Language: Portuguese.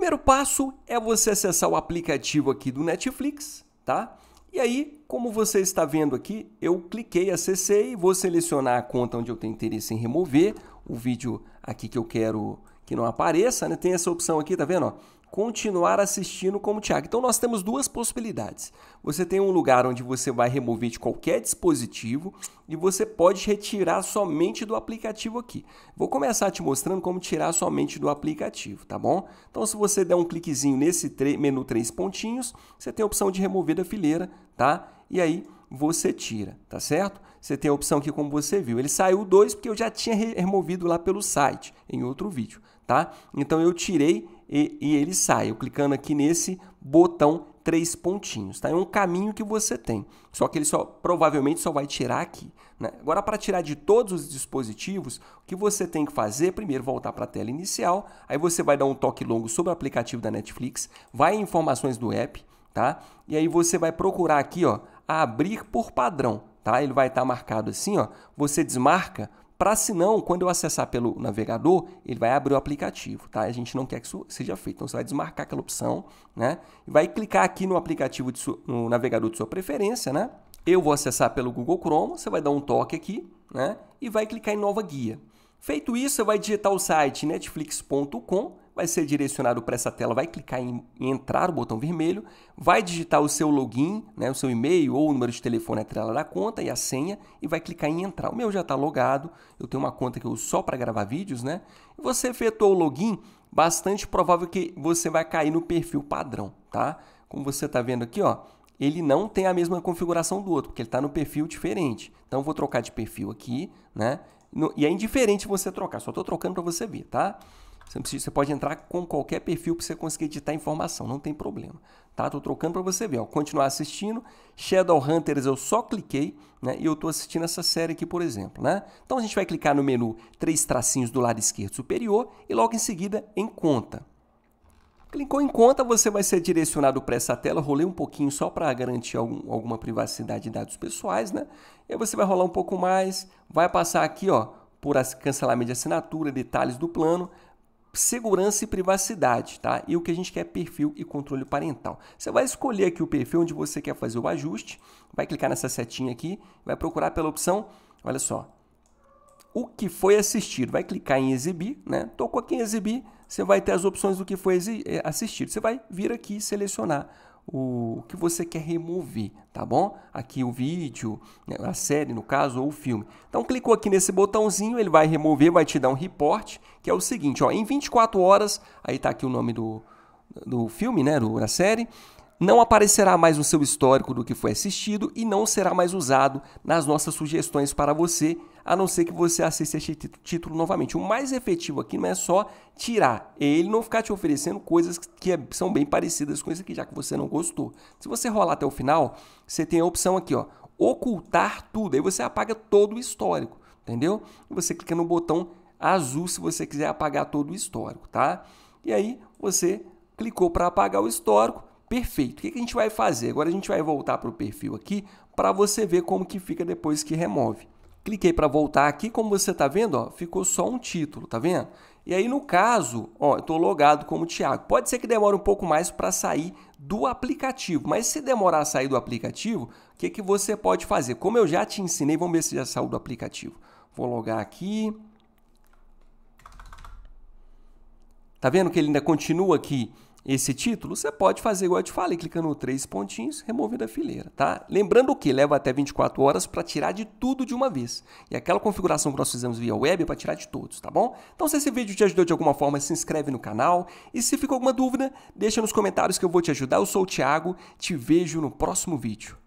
Primeiro passo é você acessar o aplicativo aqui do Netflix, tá? E aí, como você está vendo aqui, eu cliquei, acessei, vou selecionar a conta onde eu tenho interesse em remover, o vídeo aqui que eu quero que não apareça, né? Tem essa opção aqui, tá vendo? continuar assistindo como Tiago. Então nós temos duas possibilidades. Você tem um lugar onde você vai remover de qualquer dispositivo e você pode retirar somente do aplicativo aqui. Vou começar te mostrando como tirar somente do aplicativo, tá bom? Então se você der um cliquezinho nesse menu três pontinhos, você tem a opção de remover da fileira, tá? E aí você tira, tá certo? Você tem a opção aqui como você viu. Ele saiu dois porque eu já tinha removido lá pelo site em outro vídeo, tá? Então eu tirei e, e ele sai. Eu clicando aqui nesse botão três pontinhos, tá? É um caminho que você tem, só que ele só provavelmente só vai tirar aqui. Né? Agora, para tirar de todos os dispositivos, o que você tem que fazer? Primeiro, voltar para a tela inicial, aí você vai dar um toque longo sobre o aplicativo da Netflix, vai em informações do app, tá? E aí você vai procurar aqui, ó, abrir por padrão, tá? Ele vai estar tá marcado assim, ó. Você desmarca para se não, quando eu acessar pelo navegador, ele vai abrir o aplicativo, tá? A gente não quer que isso seja feito. Então você vai desmarcar aquela opção, né? E vai clicar aqui no aplicativo sua, no navegador de sua preferência, né? Eu vou acessar pelo Google Chrome, você vai dar um toque aqui, né? E vai clicar em nova guia. Feito isso, você vai digitar o site netflix.com, vai ser direcionado para essa tela, vai clicar em, entrar o botão vermelho, vai digitar o seu login, né, o seu e-mail ou o número de telefone, a da conta e a senha e vai clicar em entrar. O meu já está logado, eu tenho uma conta que eu uso só para gravar vídeos, né? E você efetuou o login, bastante provável que você vai cair no perfil padrão, tá? Como você está vendo aqui, ó, ele não tem a mesma configuração do outro, porque ele está no perfil diferente. Então, vou trocar de perfil aqui, né? No, e é indiferente você trocar, só estou trocando para você ver, tá? Você, pode entrar com qualquer perfil para você conseguir editar informação, não tem problema. Tá? Tô trocando para você ver. Ó. Continuar assistindo. Shadowhunters eu só cliquei né? e eu estou assistindo essa série aqui, por exemplo. Né? Então a gente vai clicar no menu três tracinhos do lado esquerdo superior e logo em seguida em conta. Clicou em conta, você vai ser direcionado para essa tela. rolei um pouquinho só para garantir algum, alguma privacidade de dados pessoais, né? E aí você vai rolar um pouco mais, vai passar aqui, ó, por cancelamento de assinatura, detalhes do plano segurança e privacidade, tá? E o que a gente quer é perfil e controle parental. Você vai escolher aqui o perfil onde você quer fazer o ajuste, vai clicar nessa setinha aqui, vai procurar pela opção, olha só, o que foi assistido. Vai clicar em exibir, né? Tocou aqui em exibir, você vai ter as opções do que foi eh, assistido. Você vai vir aqui e selecionar o que você quer remover, tá bom? Aqui o vídeo, né, a série no caso, ou o filme. Então clicou aqui nesse botãozinho, ele vai remover, vai te dar um report, que é o seguinte, ó, em 24 horas, aí tá aqui o nome do, do filme, né, do, da série, não aparecerá mais no seu histórico do que foi assistido e não será mais usado nas nossas sugestões para você, a não ser que você assista este título novamente. O mais efetivo aqui não é só tirar, é ele não ficar te oferecendo coisas que é, são bem parecidas com isso aqui, já que você não gostou. Se você rolar até o final, você tem a opção aqui, ó, ocultar tudo. Aí você apaga todo o histórico, entendeu? Você clica no botão azul se você quiser apagar todo o histórico, tá? E aí você clicou para apagar o histórico, Perfeito. O que a gente vai fazer? Agora a gente vai voltar para o perfil aqui para você ver como que fica depois que remove. Cliquei para voltar aqui, como você está vendo, ó, ficou só um título, tá vendo? E aí no caso, ó, estou logado como Tiago. Pode ser que demore um pouco mais para sair do aplicativo, mas se demorar a sair do aplicativo, o que, que você pode fazer? Como eu já te ensinei, vamos ver se já saiu do aplicativo. Vou logar aqui. Tá vendo que ele ainda continua aqui esse título, você pode fazer igual eu te falei, clicando no três pontinhos, removendo a fileira, tá? Lembrando que leva até 24 horas para tirar de tudo de uma vez. E aquela configuração que nós fizemos via web é para tirar de todos, tá bom? Então se esse vídeo te ajudou de alguma forma, se inscreve no canal e se ficou alguma dúvida, deixa nos comentários que eu vou te ajudar. Eu sou o Thiago, te vejo no próximo vídeo.